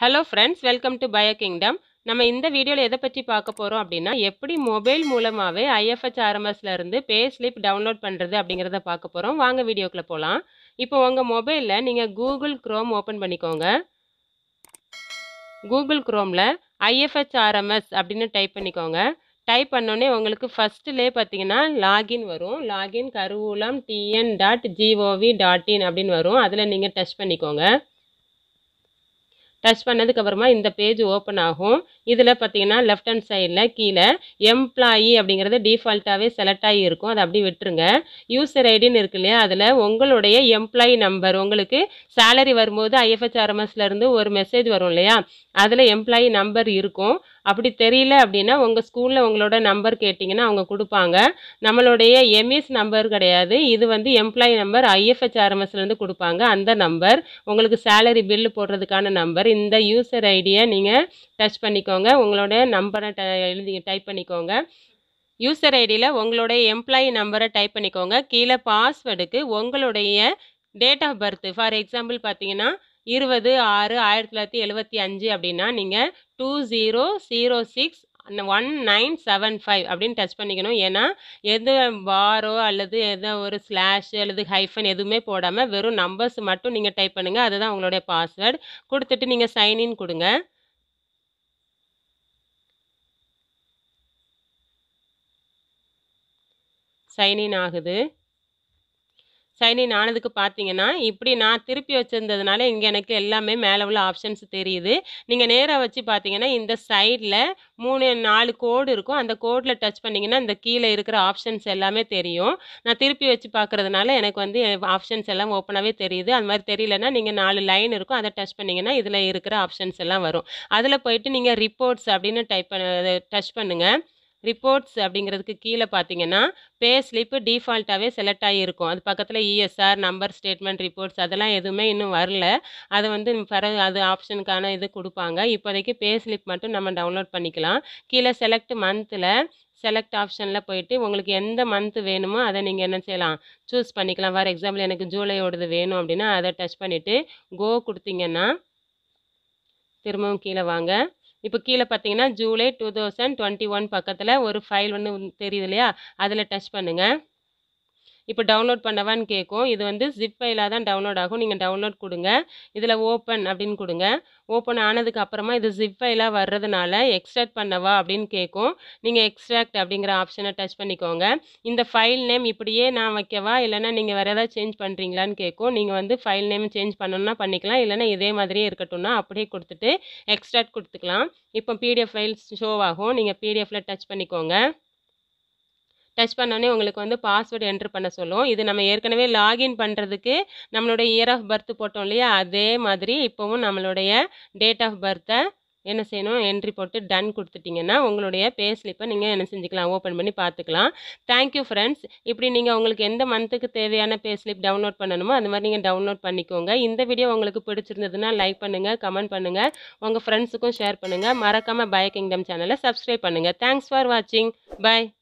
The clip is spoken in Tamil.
hello friends welcome to bio kingdom நம்ம இந்த வீடியோவில் எதை பற்றி பார்க்க போகிறோம் அப்படின்னா எப்படி மொபைல் மூலமாகவே ஐஎஃப்எச் இருந்து பே ஸ்லிப் டவுன்லோட் பண்ணுறது அப்படிங்கிறத பார்க்க போகிறோம் வாங்க வீடியோக்குள்ளே போகலாம் இப்போ உங்கள் மொபைலில் நீங்கள் கூகுள் க்ரோம் ஓப்பன் பண்ணிக்கோங்க கூகுள் க்ரோமில் ஐஎஃப்எச் ஆர்எம்எஸ் அப்படின்னு டைப் பண்ணிக்கோங்க டைப் பண்ணோன்னே உங்களுக்கு ஃபஸ்ட்டுலே பார்த்தீங்கன்னா லாகின் வரும் லாகின் கருவூலம் TN dot gov dot in அப்படின்னு வரும் அதில் நீங்கள் டச் பண்ணிக்கோங்க டச் பண்ணதுக்கப்புறமா இந்த பேஜ் ஓப்பன் ஆகும் இதில் பார்த்தீங்கன்னா லெஃப்ட் ஹேண்ட் சைடில் கீழே எம்ப்ளாயி அப்படிங்கிறது டிஃபால்ட்டாகவே செலக்ட் ஆகி இருக்கும் அதை அப்படி விட்டுருங்க யூசர் ஐடின்னு இருக்கு இல்லையா அதில் உங்களுடைய எம்ப்ளாயி நம்பர் உங்களுக்கு சேலரி வரும்போது ஐஎஃப்ஹெச்ஆர்எம்எஸ்லேருந்து ஒரு மெசேஜ் வரும் இல்லையா அதில் எம்ப்ளாயி நம்பர் இருக்கும் அப்படி தெரியல அப்படின்னா உங்கள் ஸ்கூலில் உங்களோட நம்பர் கேட்டிங்கன்னா அவங்க கொடுப்பாங்க நம்மளுடைய எம்இஸ் நம்பர் கிடையாது இது வந்து எம்ப்ளாயி நம்பர் ஐஎஃப்ஹெச்ஆர்எம்எஸ்லேருந்து கொடுப்பாங்க அந்த நம்பர் உங்களுக்கு சேலரி பில்லு போடுறதுக்கான நம்பர் இந்த யூசர் ஐடியை நீங்கள் டச் பண்ணிக்கோங்க உங்களோட நம்பரை எழுதி டைப் பண்ணிக்கோங்க யூசர் ஐடியில் உங்களுடைய எம்ப்ளாயி நம்பரை டைப் பண்ணிக்கோங்க கீழே பாஸ்வேர்டுக்கு உங்களுடைய date of birth for example பார்த்தீங்கன்னா இருபது ஆறு ஆயிரத்தி தொள்ளாயிரத்தி எழுபத்தி அஞ்சு அப்படின்னா நீங்கள் two zero zero six one nine seven five அப்படின்னு டச் பண்ணிக்கணும் ஏன்னா எது பாரோ அல்லது எதோ ஒரு ஸ்லாஷ் அல்லது ஹைஃபன் எதுவுமே போடாமல் வெறும் நம்பர்ஸ் மட்டும் நீங்கள் டைப் பண்ணுங்கள் அதுதான் உங்களுடைய பாஸ்வேர்டு கொடுத்துட்டு நீங்கள் சைன்இன் கொடுங்க சைன்இன் ஆகுது சைனின் ஆனதுக்கு பார்த்தீங்கன்னா இப்படி நான் திருப்பி வச்சுருந்ததுனால இங்கே எனக்கு எல்லாமே மேலே உள்ள ஆப்ஷன்ஸ் தெரியுது நீங்கள் நேராக வச்சு பார்த்தீங்கன்னா இந்த சைடில் மூணு நாலு கோடு இருக்கும் அந்த கோடில் டச் பண்ணிங்கன்னா இந்த கீழே இருக்கிற ஆப்ஷன்ஸ் எல்லாமே தெரியும் நான் திருப்பி வச்சு பார்க்குறதுனால எனக்கு வந்து ஆப்ஷன்ஸ் எல்லாம் ஓப்பனாகவே தெரியுது அது மாதிரி தெரியலன்னா நீங்கள் நாலு லைன் இருக்கும் அதை டச் பண்ணிங்கன்னா இதில் இருக்கிற ஆப்ஷன்ஸ் எல்லாம் வரும் அதில் போயிட்டு நீங்கள் ரிப்போர்ட்ஸ் அப்படின்னு டைப் பண்ண டச் பண்ணுங்கள் ரிப்போர்ட்ஸ் அப்படிங்கிறதுக்கு கீழே பார்த்தீங்கன்னா பே ஸ்லிப்பு டிஃபால்ட்டாகவே செலக்ட் ஆகியிருக்கும் அது பக்கத்தில் இஎஸ்ஆர் நம்பர் ஸ்டேட்மெண்ட் ரிப்போர்ட்ஸ் அதெல்லாம் எதுவுமே இன்னும் வரல அதை வந்து பிறகு அது ஆப்ஷனுக்கான இது கொடுப்பாங்க இப்போதைக்கு பே ஸ்லிப் மட்டும் நம்ம டவுன்லோட் பண்ணிக்கலாம் கீழே செலக்ட் மந்த்தில் செலக்ட் ஆப்ஷனில் போயிட்டு உங்களுக்கு எந்த மந்த் வேணுமோ அதை நீங்கள் என்ன செய்யலாம் சூஸ் பண்ணிக்கலாம் ஃபார் எக்ஸாம்பிள் எனக்கு ஜூலையோடது வேணும் அப்படின்னா அதை டச் பண்ணிவிட்டு கோ கொடுத்தீங்கன்னா திரும்பவும் கீழே வாங்க இப்போ கீழே பார்த்தீங்கன்னா July two thousand twenty one பக்கத்தில் ஒரு ஃபைல் ஒன்று தெரியுது இல்லையா அதில் டச் பண்ணுங்கள் இப்போ டவுன்லோட் பண்ணவான்னு கேட்கும் இது வந்து ஜிப் ஃபைலாக தான் டவுன்லோட் ஆகும் நீங்கள் டவுன்லோட் கொடுங்க இதில் ஓப்பன் அப்படின்னு கொடுங்க ஓப்பன் ஆனதுக்கு அப்புறமா இது ஜிப் ஃபைலாக வர்றதுனால எக்ஸ்ட்ராக்ட் பண்ணவா அப்படின்னு கேட்கும் நீங்கள் எக்ஸ்ட்ராக்ட் அப்படிங்கிற ஆப்ஷனை டச் பண்ணிக்கோங்க இந்த ஃபைல் நேம் இப்படியே நான் வைக்கவா இல்லைனா நீங்கள் வேறு ஏதாவது சேஞ்ச் பண்ணுறீங்களான்னு கேட்கும் நீங்கள் வந்து ஃபைல் நேம் சேஞ்ச் பண்ணணும்னா பண்ணிக்கலாம் இல்லைனா இதே மாதிரியே இருக்கட்டும்னா அப்படியே கொடுத்துட்டு எக்ஸ்ட்ராக்ட் கொடுத்துக்கலாம் இப்போ பிடிஎஃப் ஃபைல்ஸ் ஷோ ஆகும் நீங்கள் பிடிஎஃப்பில் டச் பண்ணிக்கோங்க டச் பண்ணோன்னே உங்களுக்கு வந்து பாஸ்வேர்டு என்ட்ரு பண்ண சொல்லும் இது நம்ம ஏற்கனவே லாகின் பண்ணுறதுக்கு நம்மளுடைய இயர் ஆஃப் பர்த் போட்டோம் இல்லையா அதே மாதிரி இப்போவும் நம்மளுடைய டேட் ஆஃப் பர்த்தை என்ன செய்யணும் என்ட்ரி போட்டு டன் கொடுத்துட்டிங்கன்னா உங்களுடைய பே ஸ்லிப்பை நீங்கள் என்ன செஞ்சுக்கலாம் ஓப்பன் பண்ணி பார்த்துக்கலாம் தேங்க்யூ ஃப்ரெண்ட்ஸ் இப்படி நீங்கள் உங்களுக்கு எந்த மந்த்துக்கு தேவையான பே ஸ்லிப் டவுன்லோட் பண்ணணுமோ அந்த மாதிரி நீங்கள் டவுன்லோட் பண்ணிக்கோங்க இந்த வீடியோ உங்களுக்கு பிடிச்சிருந்ததுன்னா லைக் பண்ணுங்கள் கமெண்ட் பண்ணுங்கள் உங்கள் ஃப்ரெண்ட்ஸுக்கும் ஷேர் பண்ணுங்கள் மறக்காமல் பய கிங்டம் சேனலை சப்ஸ்கிரைப் பண்ணுங்கள் தேங்க்ஸ் ஃபார் வாட்சிங் பாய்